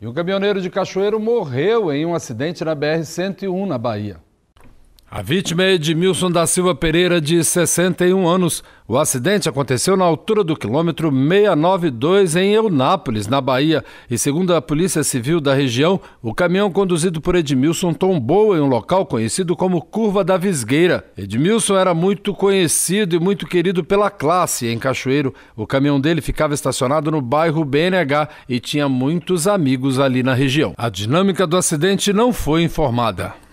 E um caminhoneiro de Cachoeiro morreu em um acidente na BR-101, na Bahia. A vítima é Edmilson da Silva Pereira, de 61 anos. O acidente aconteceu na altura do quilômetro 692 em Eunápolis, na Bahia, e segundo a Polícia Civil da região, o caminhão conduzido por Edmilson tombou em um local conhecido como Curva da Visgueira. Edmilson era muito conhecido e muito querido pela classe em Cachoeiro. O caminhão dele ficava estacionado no bairro BNH e tinha muitos amigos ali na região. A dinâmica do acidente não foi informada.